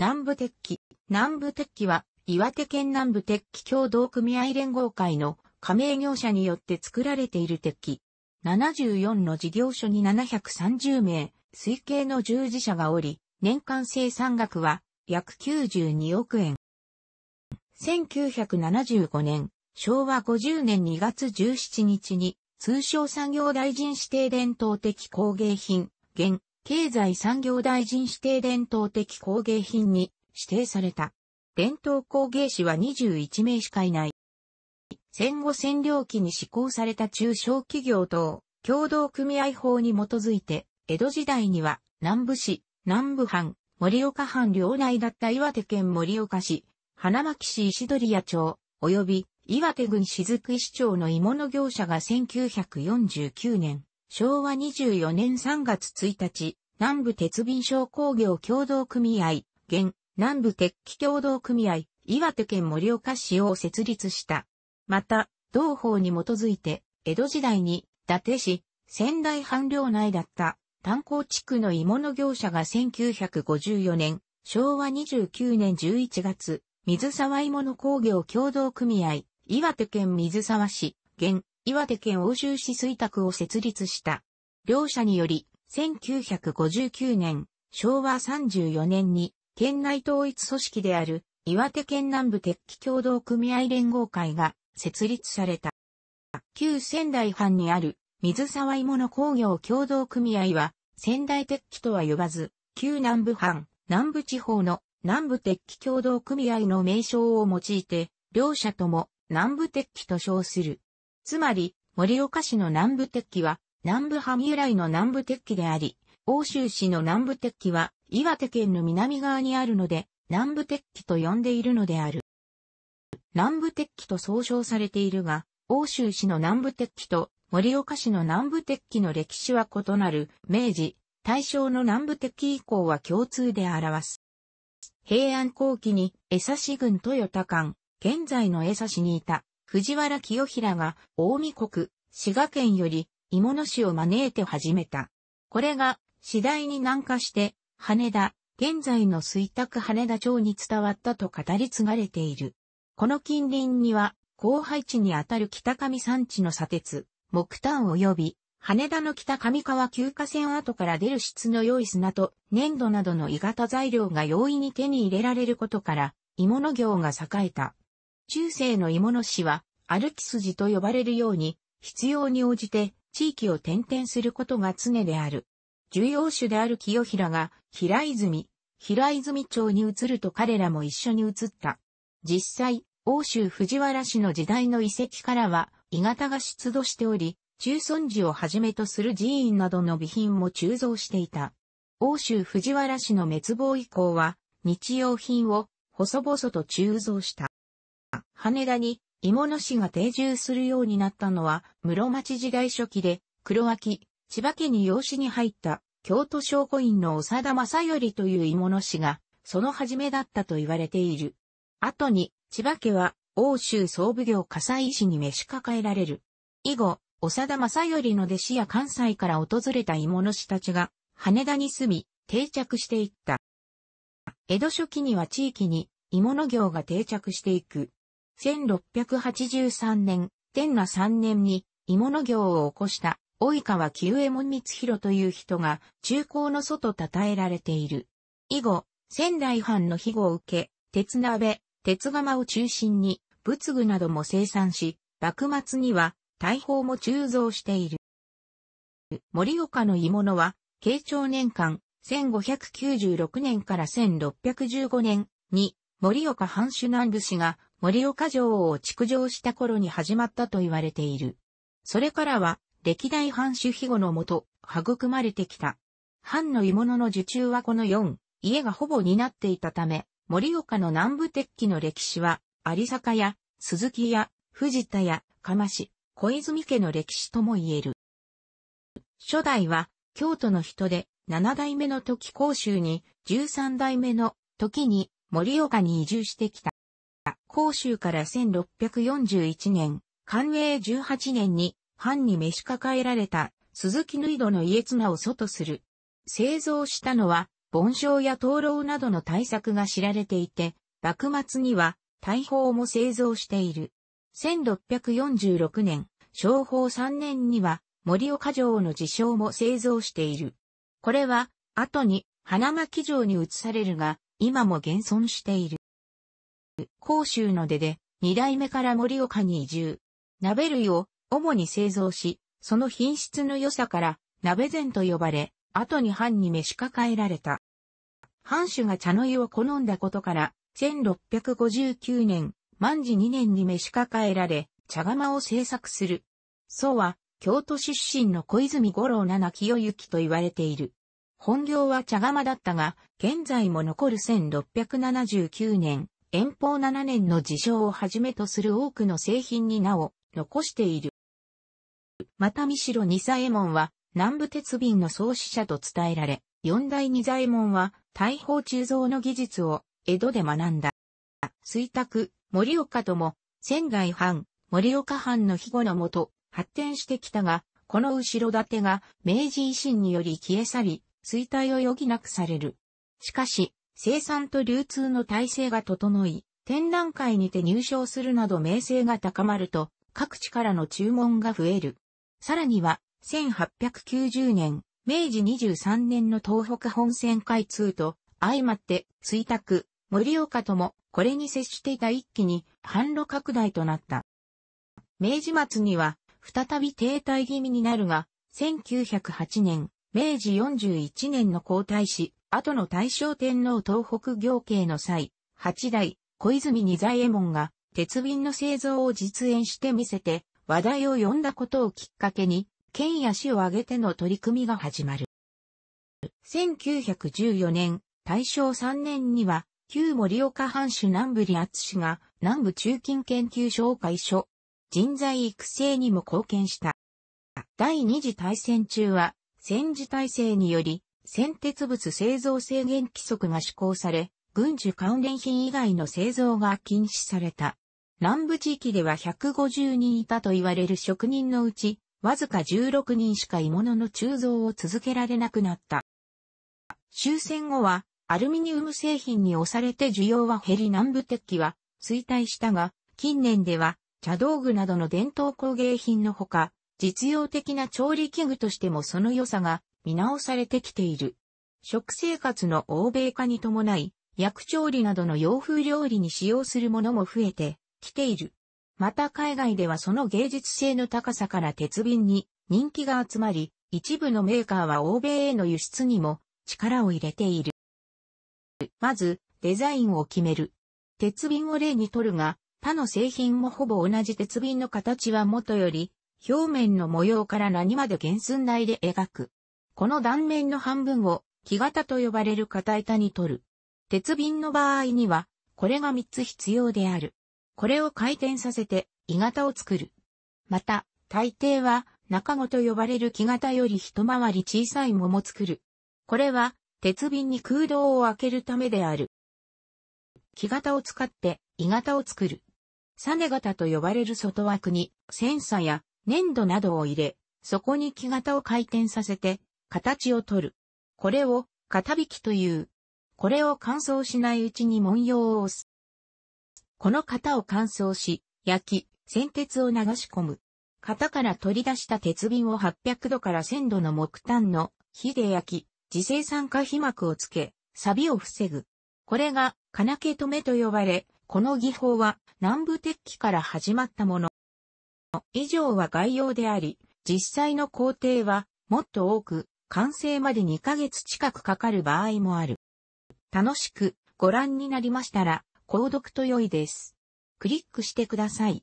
南部鉄器。南部鉄器は、岩手県南部鉄器協同組合連合会の加盟業者によって作られている鉄器。74の事業所に730名、推計の従事者がおり、年間生産額は約92億円。1975年、昭和50年2月17日に、通商産業大臣指定伝統的工芸品、現、経済産業大臣指定伝統的工芸品に指定された。伝統工芸士は21名しかいない。戦後占領期に施行された中小企業等協同組合法に基づいて、江戸時代には南部市、南部藩、盛岡藩領内だった岩手県盛岡市、花巻市石鳥屋町、及び岩手郡雫石町の鋳物業者が1949年、昭和24年3月1日、南部鉄瓶商工業協同組合、現、南部鉄器協同組合、岩手県盛岡市を設立した。また、同法に基づいて、江戸時代に、伊達市、仙台藩領内だった、炭鉱地区の鋳物業者が1954年、昭和29年11月、水沢鋳物工業協同組合、岩手県水沢市、現、岩手県欧州市水宅を設立した。両者により、1959年、昭和34年に、県内統一組織である、岩手県南部鉄器協同組合連合会が設立された。旧仙台藩にある、水沢芋の工業協同組合は、仙台鉄器とは呼ばず、旧南部藩、南部地方の南部鉄器協同組合の名称を用いて、両者とも南部鉄器と称する。つまり、森岡市の南部鉄器は、南部藩由来の南部鉄器であり、欧州市の南部鉄器は岩手県の南側にあるので、南部鉄器と呼んでいるのである。南部鉄器と総称されているが、欧州市の南部鉄器と盛岡市の南部鉄器の歴史は異なる、明治、大正の南部鉄器以降は共通で表す。平安後期に江差郡豊田間、現在の江差市にいた藤原清平が、大見国、滋賀県より鋳物師を招いて始めた。これが次第に南下して、羽田、現在の水卓羽田町に伝わったと語り継がれている。この近隣には、後配地にあたる北上山地の砂鉄、木炭及び、羽田の北上川急河線跡から出る質の良い砂と粘土などの鋳型材料が容易に手に入れられることから、鋳物業が栄えた。中世の鋳物師は、歩き筋と呼ばれるように、必要に応じて地域を転々することが常である。重要種である清平が平泉、平泉町に移ると彼らも一緒に移った。実際、欧州藤原氏の時代の遺跡からは、鋳型が出土しており、中尊寺をはじめとする寺院などの備品も鋳造していた。欧州藤原氏の滅亡以降は、日用品を細々と鋳造した。羽田に芋野市が定住するようになったのは、室町時代初期で、黒脇、千葉家に養子に入った、京都証拠院の長田正頼という芋野氏が、その始めだったと言われている。後に、千葉家は、欧州総武行火災市に召し抱えられる。以後、長田正頼の弟子や関西から訪れた芋野氏たちが、羽田に住み、定着していった。江戸初期には地域に、芋の業が定着していく。1683年、天那3年に鋳物業を起こした、及川清右衛門光弘という人が、中高の祖と称えられている。以後、仙台藩の庇護を受け、鉄鍋、鉄釜を中心に、仏具なども生産し、幕末には、大砲も鋳造している。森岡の鋳物は、慶長年間、1596年から1615年に、森岡藩主南部氏が森岡城を築城した頃に始まったと言われている。それからは、歴代藩主庇護のもと、育まれてきた。藩の鋳物の受注はこの4、家がほぼ担っていたため、森岡の南部鉄器の歴史は、有坂や、鈴木や、藤田や、釜市、小泉家の歴史とも言える。初代は、京都の人で、7代目の時甲州に、13代目の時に森岡に移住してきた。甲州から1641年、寛永18年に、藩に召し抱えられた、鈴木縫戸の家綱を祖とする。製造したのは、盆章や灯籠などの対策が知られていて、幕末には、大砲も製造している。1646年、昭法3年には、森岡城の自称も製造している。これは、後に、花巻城に移されるが、今も現存している。甲州の出で、二代目から盛岡に移住。鍋類を主に製造し、その品質の良さから鍋膳と呼ばれ、後に藩に召し抱えられた。藩主が茶の湯を好んだことから、1659年、万事2年に召し抱えられ、茶釜を製作する。祖は、京都出身の小泉五郎七清行と言われている。本業は茶釜だったが、現在も残る1679年、遠方7年の事象をはじめとする多くの製品に名を残している。また三代二左衛門は南部鉄瓶の創始者と伝えられ、四代二左衛門は大砲鋳造の技術を江戸で学んだ。水卓、森岡とも、仙台藩、森岡藩の庇護のもと、発展してきたが、この後ろ盾が明治維新により消え去り、衰退を余儀なくされる。しかし、生産と流通の体制が整い、展覧会にて入賞するなど名声が高まると、各地からの注文が増える。さらには、1890年、明治23年の東北本線開通と、相まって、水卓、盛岡とも、これに接していた一気に、販路拡大となった。明治末には、再び停滞気味になるが、1908年、明治41年の交代し、後の大正天皇東北行慶の際、八代、小泉二左衛門が鉄瓶の製造を実演してみせて、話題を呼んだことをきっかけに、県や市を挙げての取り組みが始まる。1914年、大正3年には、旧盛岡藩主南部理厚が南部中近研究所を開所、人材育成にも貢献した。第二次大戦中は、戦時体制により、先鉄物製造制限規則が施行され、軍需関連品以外の製造が禁止された。南部地域では150人いたと言われる職人のうち、わずか16人しか鋳物の鋳造を続けられなくなった。終戦後は、アルミニウム製品に押されて需要は減り南部鉄器は衰退したが、近年では茶道具などの伝統工芸品のほか、実用的な調理器具としてもその良さが見直されてきている。食生活の欧米化に伴い、薬調理などの洋風料理に使用するものも増えてきている。また海外ではその芸術性の高さから鉄瓶に人気が集まり、一部のメーカーは欧米への輸出にも力を入れている。まず、デザインを決める。鉄瓶を例にとるが、他の製品もほぼ同じ鉄瓶の形は元より、表面の模様から何まで原寸大で描く。この断面の半分を木型と呼ばれる型板に取る。鉄瓶の場合には、これが3つ必要である。これを回転させて、鋳型を作る。また、大抵は、中子と呼ばれる木型より一回り小さいもも作る。これは、鉄瓶に空洞を開けるためである。木型を使って、鋳型を作る。サネ型と呼ばれる外枠に、センサや粘土などを入れ、そこに木型を回転させて、形を取る。これを、型引きという。これを乾燥しないうちに文様を押す。この型を乾燥し、焼き、鮮鉄を流し込む。型から取り出した鉄瓶を800度から1000度の木炭の火で焼き、自生酸化皮膜をつけ、錆を防ぐ。これが金毛止めと呼ばれ、この技法は南部鉄器から始まったもの。以上は概要であり、実際の工程はもっと多く完成まで2ヶ月近くかかる場合もある。楽しくご覧になりましたら、購読と良いです。クリックしてください。